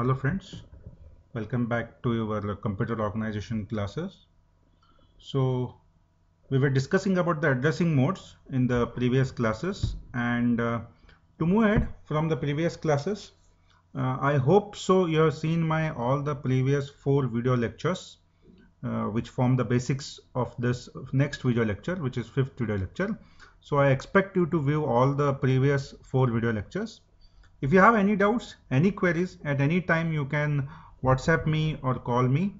hello friends welcome back to your computer organization classes so we were discussing about the addressing modes in the previous classes and uh, to move ahead from the previous classes uh, i hope so you have seen my all the previous four video lectures uh, which form the basics of this next video lecture which is fifth video lecture so i expect you to view all the previous four video lectures if you have any doubts, any queries at any time, you can WhatsApp me or call me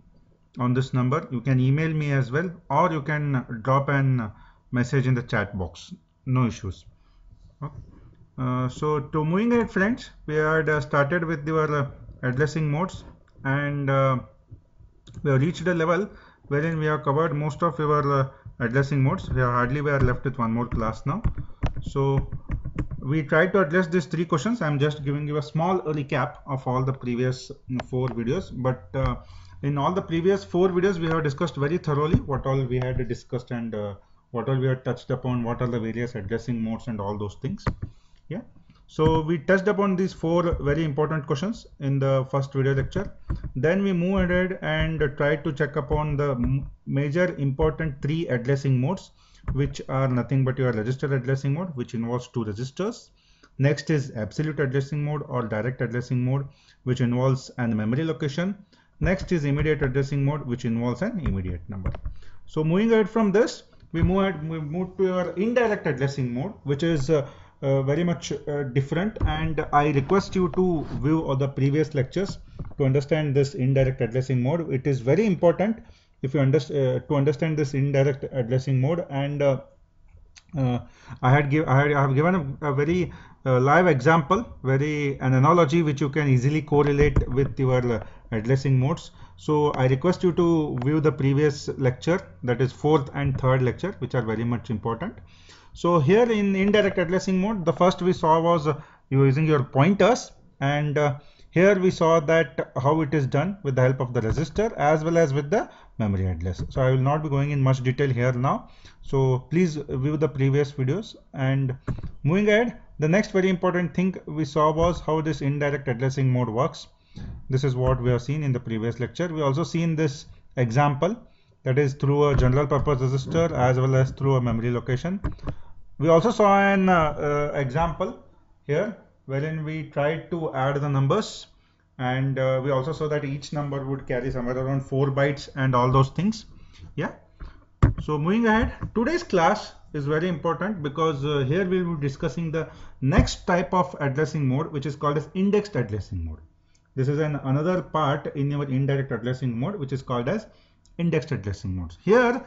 on this number. You can email me as well, or you can drop an message in the chat box. No issues. Okay. Uh, so to moving ahead friends, we had uh, started with your uh, addressing modes and uh, we have reached a level wherein we have covered most of your uh, addressing modes. We are hardly we are left with one more class now. So we tried to address these three questions. I'm just giving you a small recap of all the previous four videos. But uh, in all the previous four videos, we have discussed very thoroughly what all we had discussed and uh, what all we had touched upon, what are the various addressing modes and all those things. Yeah. So we touched upon these four very important questions in the first video lecture. Then we move ahead and tried to check upon the major important three addressing modes which are nothing but your register addressing mode, which involves two registers. Next is absolute addressing mode or direct addressing mode, which involves an memory location. Next is immediate addressing mode, which involves an immediate number. So moving ahead from this, we move, ahead, we move to your indirect addressing mode, which is uh, uh, very much uh, different and I request you to view all the previous lectures to understand this indirect addressing mode. It is very important if you understand uh, to understand this indirect addressing mode and uh, uh I had give I, had, I have given a, a very uh, live example, very an analogy which you can easily correlate with your uh, addressing modes. So I request you to view the previous lecture, that is fourth and third lecture, which are very much important. So here in indirect addressing mode, the first we saw was you uh, using your pointers and here we saw that how it is done with the help of the resistor as well as with the memory address. So I will not be going in much detail here now. So please view the previous videos and moving ahead. The next very important thing we saw was how this indirect addressing mode works. This is what we have seen in the previous lecture. We also seen this example that is through a general purpose resistor as well as through a memory location. We also saw an uh, uh, example here wherein we tried to add the numbers and uh, we also saw that each number would carry somewhere around 4 bytes and all those things yeah so moving ahead today's class is very important because uh, here we will be discussing the next type of addressing mode which is called as indexed addressing mode this is an another part in your indirect addressing mode which is called as indexed addressing modes here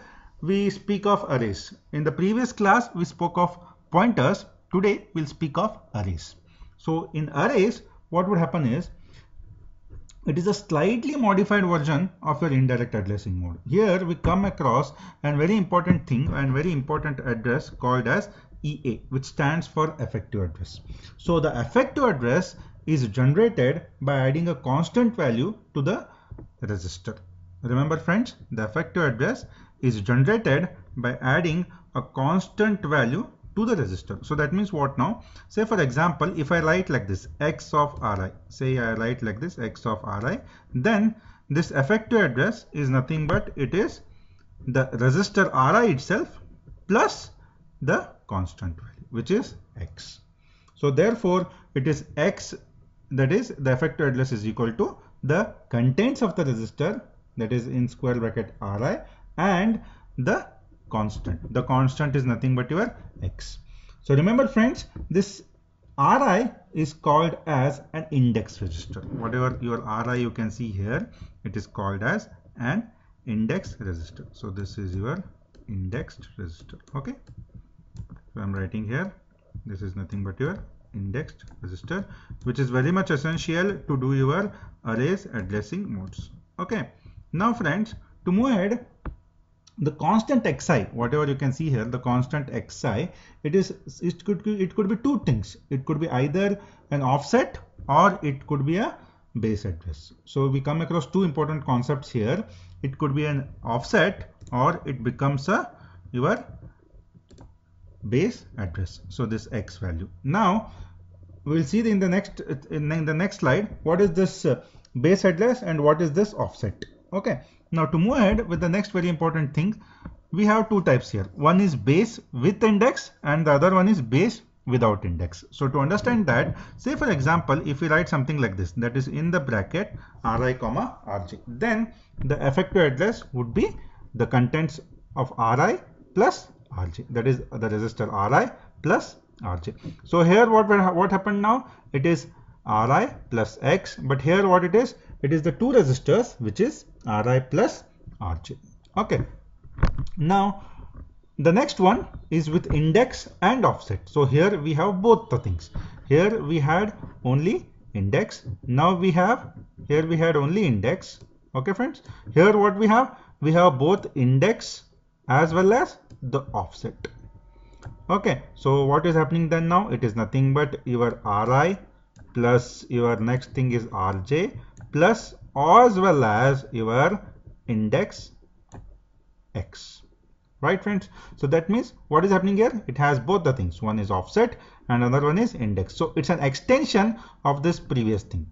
we speak of arrays in the previous class we spoke of pointers today we'll speak of arrays so in arrays, what would happen is it is a slightly modified version of your indirect addressing mode. Here we come across a very important thing and very important address called as EA, which stands for effective address. So the effective address is generated by adding a constant value to the register. Remember friends, the effective address is generated by adding a constant value to the resistor. So that means what now? Say for example, if I write like this x of Ri, say I write like this x of Ri, then this effective address is nothing but it is the resistor Ri itself plus the constant value which is x. So therefore it is x that is the effective address is equal to the contents of the resistor that is in square bracket Ri and the constant. The constant is nothing but your x. So remember friends, this RI is called as an index register. Whatever your RI you can see here, it is called as an index register. So this is your indexed register. Okay. So I'm writing here, this is nothing but your indexed register, which is very much essential to do your arrays addressing modes. Okay. Now friends, to move ahead, the constant xi whatever you can see here the constant xi it is it could it could be two things it could be either an offset or it could be a base address so we come across two important concepts here it could be an offset or it becomes a your base address so this x value now we'll see in the next in the next slide what is this uh, base address and what is this offset okay now to move ahead with the next very important thing, we have two types here. One is base with index and the other one is base without index. So to understand that, say for example, if we write something like this, that is in the bracket ri comma rj, then the effective address would be the contents of ri plus rj, that is the resistor ri plus rj. So here what what happened now? It is Ri plus X. But here what it is? It is the two resistors which is Ri plus Rj. Okay. Now the next one is with index and offset. So here we have both the things. Here we had only index. Now we have here we had only index. Okay friends. Here what we have? We have both index as well as the offset okay so what is happening then now it is nothing but your ri plus your next thing is rj plus as well as your index x right friends so that means what is happening here it has both the things one is offset and another one is index so it's an extension of this previous thing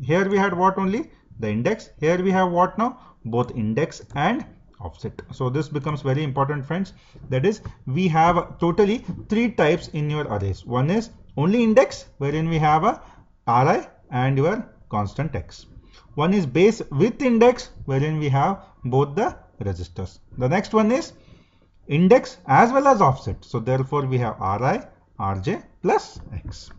here we had what only the index here we have what now both index and offset so this becomes very important friends that is we have totally three types in your arrays one is only index wherein we have a Ri and your constant X. One is base with index wherein we have both the registers. The next one is index as well as offset. So therefore we have Ri, Rj plus X.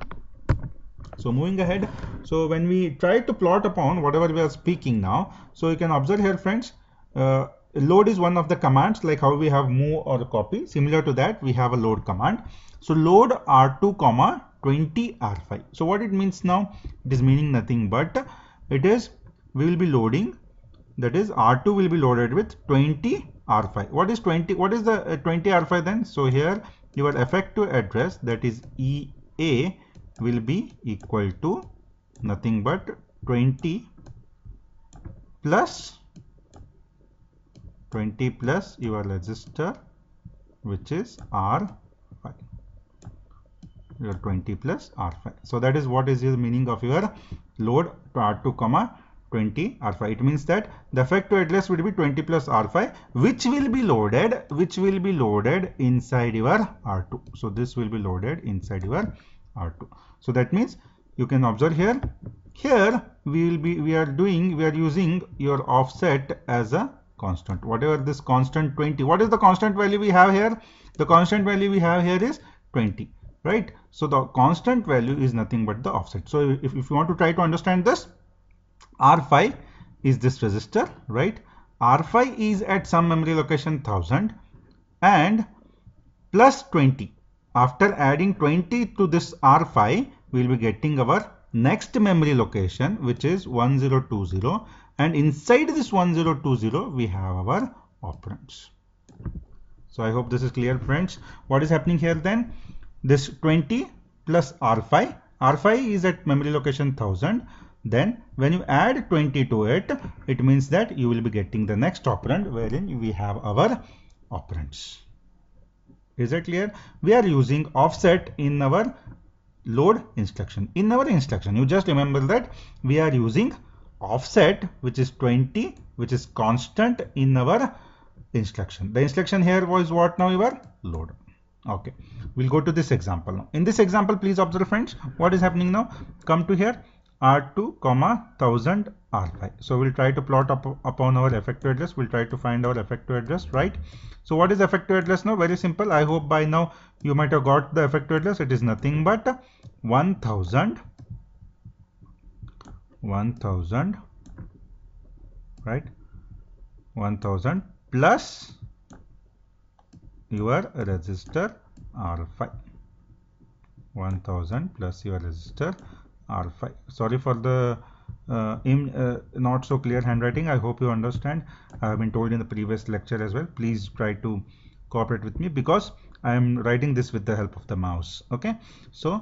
So moving ahead, so when we try to plot upon whatever we are speaking now, so you can observe here friends, uh, load is one of the commands like how we have move or copy. Similar to that, we have a load command. So load R2 comma 20 R5. So what it means now, it is meaning nothing but it is we will be loading that is R2 will be loaded with 20 R5. What is 20? What is the uh, 20 R5 then? So here your effective address that is EA will be equal to nothing but 20 plus 20 plus your register which is R your 20 plus R5. So that is what is the meaning of your load R2 uh, comma 20 R5. It means that the effective address will be 20 plus R5 which will be loaded which will be loaded inside your R2. So this will be loaded inside your R2. So that means you can observe here here we will be we are doing we are using your offset as a constant whatever this constant 20 what is the constant value we have here the constant value we have here is 20 right? So the constant value is nothing but the offset. So if, if you want to try to understand this, R5 is this resistor, right? R5 is at some memory location 1000 and plus 20. After adding 20 to this R5, we'll be getting our next memory location which is 1020 and inside this 1020 we have our operands. So I hope this is clear friends. What is happening here then? this 20 plus R5, R5 is at memory location 1000. Then when you add 20 to it, it means that you will be getting the next operand wherein we have our operands. Is it clear? We are using offset in our load instruction. In our instruction, you just remember that we are using offset which is 20 which is constant in our instruction. The instruction here was what now are? load okay we'll go to this example now in this example please observe friends what is happening now come to here r2 comma 1000 r5 so we'll try to plot up upon our effective address we'll try to find our effective address right so what is effective address now very simple i hope by now you might have got the effective address it is nothing but 1000 1000 right 1000 plus your resistor R5 1000 plus your resistor R5 sorry for the uh, in uh, not so clear handwriting I hope you understand I have been told in the previous lecture as well please try to cooperate with me because I am writing this with the help of the mouse okay so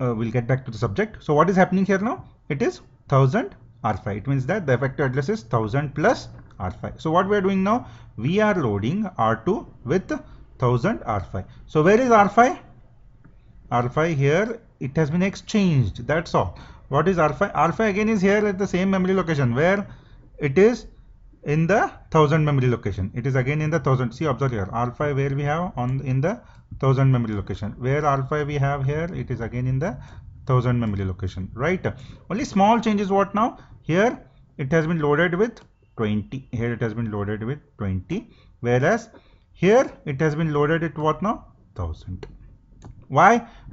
uh, we'll get back to the subject so what is happening here now it is 1000 R5 it means that the effective address is 1000 plus R5. So what we are doing now? We are loading R2 with 1000 R5. So where is R5? R5 here, it has been exchanged. That's all. What is R5? R5 again is here at the same memory location where it is in the 1000 memory location. It is again in the 1000. See, observe here. R5 where we have on in the 1000 memory location. Where R5 we have here, it is again in the 1000 memory location, right? Only small changes what now? Here it has been loaded with 20 here it has been loaded with 20 whereas here it has been loaded at what now 1000 why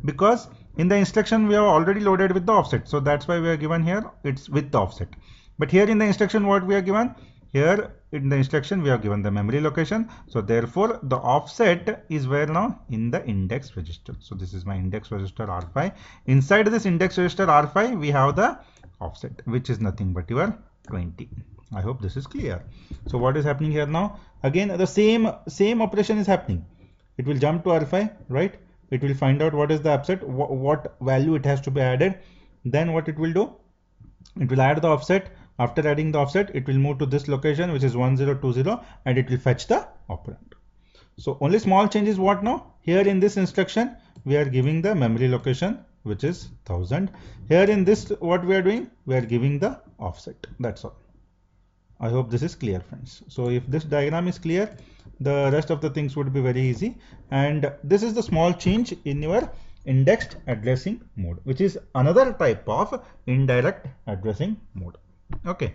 because in the instruction we have already loaded with the offset so that's why we are given here it's with the offset but here in the instruction what we are given here in the instruction we are given the memory location so therefore the offset is where now in the index register so this is my index register r5 inside this index register r5 we have the offset which is nothing but your 20 I hope this is clear. So what is happening here now? Again, the same same operation is happening. It will jump to RFI, right? It will find out what is the offset, wh what value it has to be added. Then what it will do? It will add the offset. After adding the offset, it will move to this location, which is 1020, and it will fetch the operand. So only small change is what now? Here in this instruction, we are giving the memory location, which is 1000. Here in this, what we are doing? We are giving the offset. That's all. I hope this is clear friends. So if this diagram is clear, the rest of the things would be very easy. And this is the small change in your indexed addressing mode, which is another type of indirect addressing mode. Okay.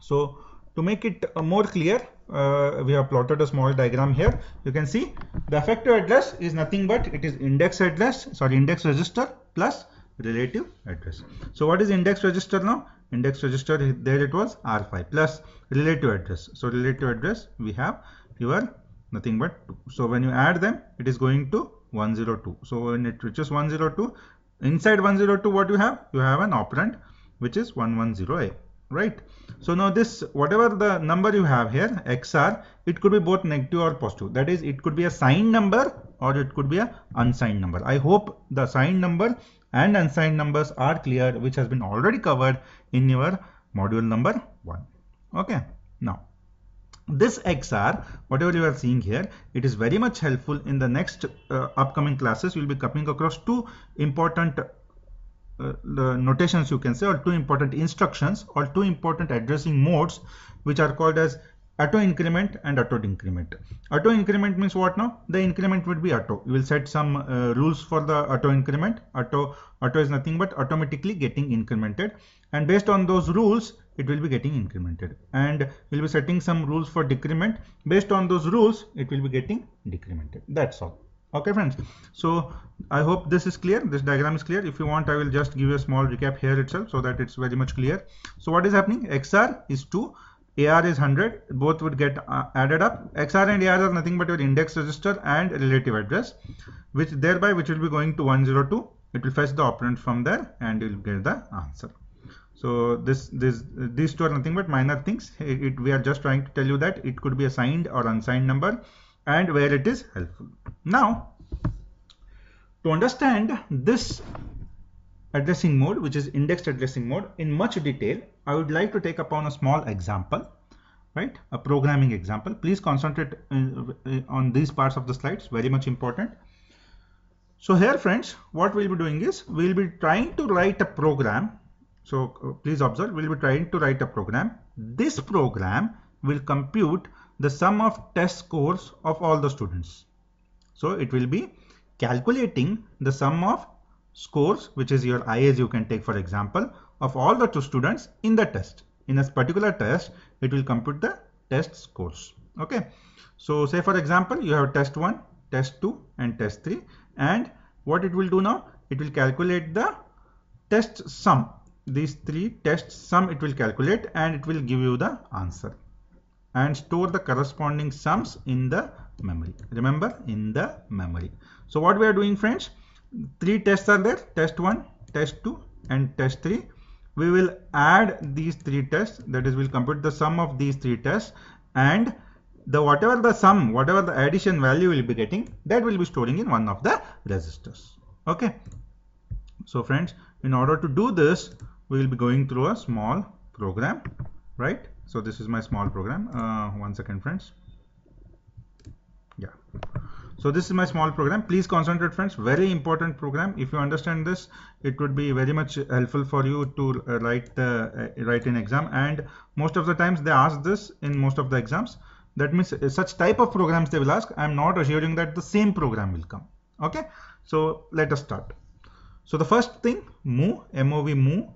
So to make it uh, more clear, uh, we have plotted a small diagram here. You can see the effective address is nothing but it is index address, sorry, index register plus relative address. So what is index register now? index register there it was R5 plus relative address. So relative address we have your nothing but 2. so when you add them it is going to 102. So when it reaches 102 inside 102 what you have you have an operand which is 110a right. So now this whatever the number you have here XR it could be both negative or positive that is it could be a signed number or it could be a unsigned number. I hope the signed number and unsigned numbers are clear, which has been already covered in your module number 1. Okay. Now this XR, whatever you are seeing here, it is very much helpful in the next uh, upcoming classes. You'll be coming across two important uh, notations you can say or two important instructions or two important addressing modes which are called as auto increment and auto increment auto increment means what now the increment would be auto you will set some uh, rules for the auto increment auto auto is nothing but automatically getting incremented and based on those rules it will be getting incremented and we'll be setting some rules for decrement based on those rules it will be getting decremented that's all okay friends so i hope this is clear this diagram is clear if you want i will just give you a small recap here itself so that it's very much clear so what is happening xr is 2 AR is 100, both would get uh, added up. XR and AR are nothing but your index register and relative address, which thereby which will be going to 102. It will fetch the operand from there and you'll get the answer. So this, this, these two are nothing but minor things. It, it, we are just trying to tell you that it could be a signed or unsigned number and where it is helpful. Now, to understand this addressing mode, which is indexed addressing mode in much detail, I would like to take upon a small example, right? A programming example. Please concentrate uh, uh, on these parts of the slides, very much important. So here friends, what we'll be doing is we'll be trying to write a program. So uh, please observe, we'll be trying to write a program. This program will compute the sum of test scores of all the students. So it will be calculating the sum of scores, which is your IAs you can take for example, of all the two students in the test. In this particular test, it will compute the test scores. Okay. So say for example, you have test 1, test 2 and test 3 and what it will do now? It will calculate the test sum. These three test sum it will calculate and it will give you the answer and store the corresponding sums in the memory. Remember in the memory. So what we are doing friends, three tests are there test 1 test 2 and test 3 we will add these three tests that is we'll compute the sum of these three tests and the whatever the sum whatever the addition value will be getting that will be storing in one of the registers okay so friends in order to do this we will be going through a small program right so this is my small program uh, one second friends yeah so this is my small program. Please concentrate friends. Very important program. If you understand this, it would be very much helpful for you to uh, write the uh, write in exam. And most of the times they ask this in most of the exams. That means uh, such type of programs they will ask. I'm not assuring that the same program will come. Okay. So let us start. So the first thing move MOV move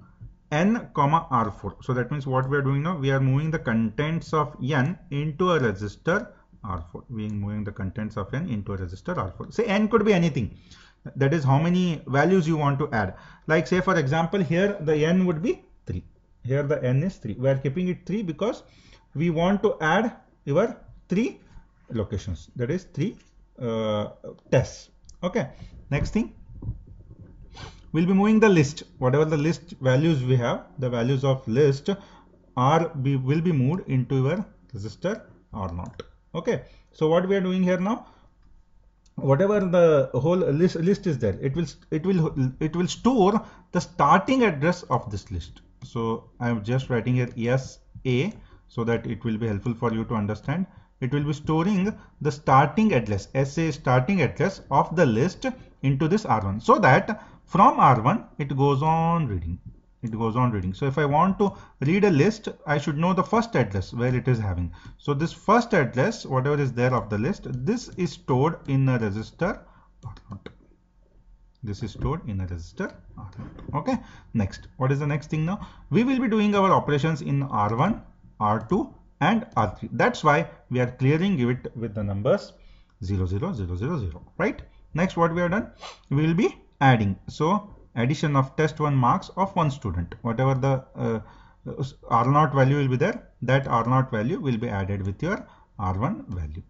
n comma r4. So that means what we are doing now. We are moving the contents of n into a register R4. being moving the contents of n into a register R4. Say n could be anything. That is how many values you want to add. Like say for example here the n would be 3. Here the n is 3. We are keeping it 3 because we want to add your 3 locations. That is 3 uh, tests. Okay. Next thing we'll be moving the list whatever the list values we have the values of list are we will be moved into your register or not okay so what we are doing here now whatever the whole list list is there it will it will it will store the starting address of this list so i'm just writing here yes a so that it will be helpful for you to understand it will be storing the starting address sa starting address of the list into this r1 so that from r1 it goes on reading it goes on reading. So if I want to read a list, I should know the first address where it is having. So this first address, whatever is there of the list, this is stored in a register This is stored in a register Okay. Next, what is the next thing now? We will be doing our operations in R1, R2 and R3. That's why we are clearing it with the numbers 0, 0, 0, 0, 0, right? Next, what we have done, we will be adding. So addition of test 1 marks of one student. Whatever the uh, R0 value will be there, that R0 value will be added with your R1 value.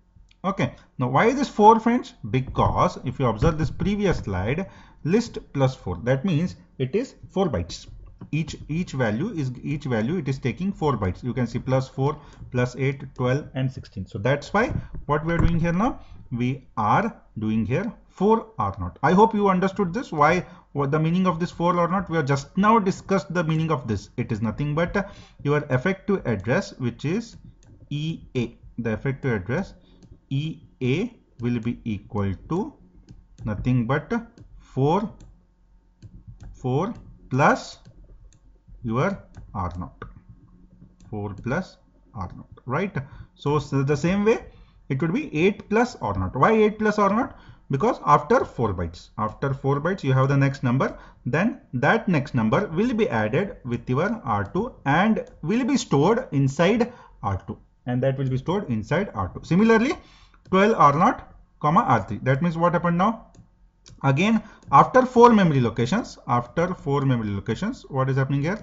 Okay, now why this 4 friends? Because if you observe this previous slide, list plus 4, that means it is 4 bytes. Each, each value is each value it is taking 4 bytes you can see plus 4 plus 8 12 and 16 so that's why what we are doing here now we are doing here 4 r naught i hope you understood this why what the meaning of this for or not we have just now discussed the meaning of this it is nothing but your effective address which is ea the effective address ea will be equal to nothing but 4 4 plus your r naught 4 plus r naught right so, so the same way it would be 8 plus r naught why 8 plus r naught because after 4 bytes after 4 bytes you have the next number then that next number will be added with your r2 and will be stored inside r2 and that will be stored inside r2 similarly 12 r0 comma r3 that means what happened now again after four memory locations after four memory locations what is happening here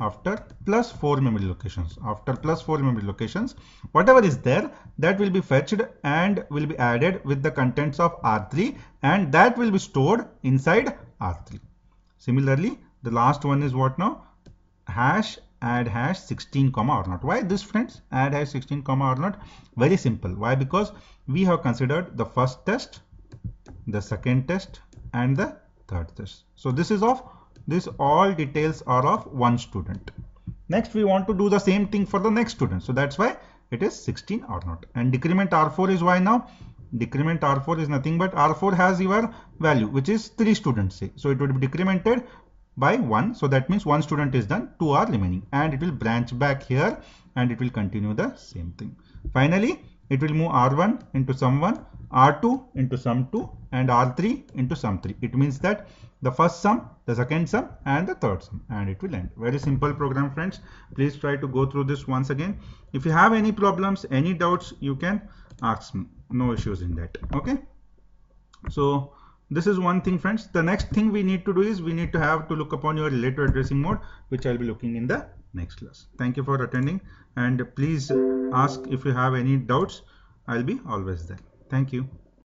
after plus 4 memory locations. After plus 4 memory locations, whatever is there, that will be fetched and will be added with the contents of R3 and that will be stored inside R3. Similarly, the last one is what now? Hash add hash 16 comma or not. Why this friends? Add hash 16 comma or not? Very simple. Why? Because we have considered the first test, the second test and the third test. So this is of this all details are of one student. Next, we want to do the same thing for the next student. So that's why it is 16 or not. And decrement R4 is why now? Decrement R4 is nothing but R4 has your value, which is three students say. So it would be decremented by one. So that means one student is done, two are remaining and it will branch back here and it will continue the same thing. Finally, it will move R1 into sum1, R2 into sum2 and R3 into sum3. It means that the first sum, the second sum and the third sum and it will end. Very simple program friends. Please try to go through this once again. If you have any problems, any doubts, you can ask me. No issues in that. Okay. So this is one thing friends. The next thing we need to do is we need to have to look upon your relative addressing mode which I'll be looking in the next class. Thank you for attending and please ask if you have any doubts. I'll be always there. Thank you.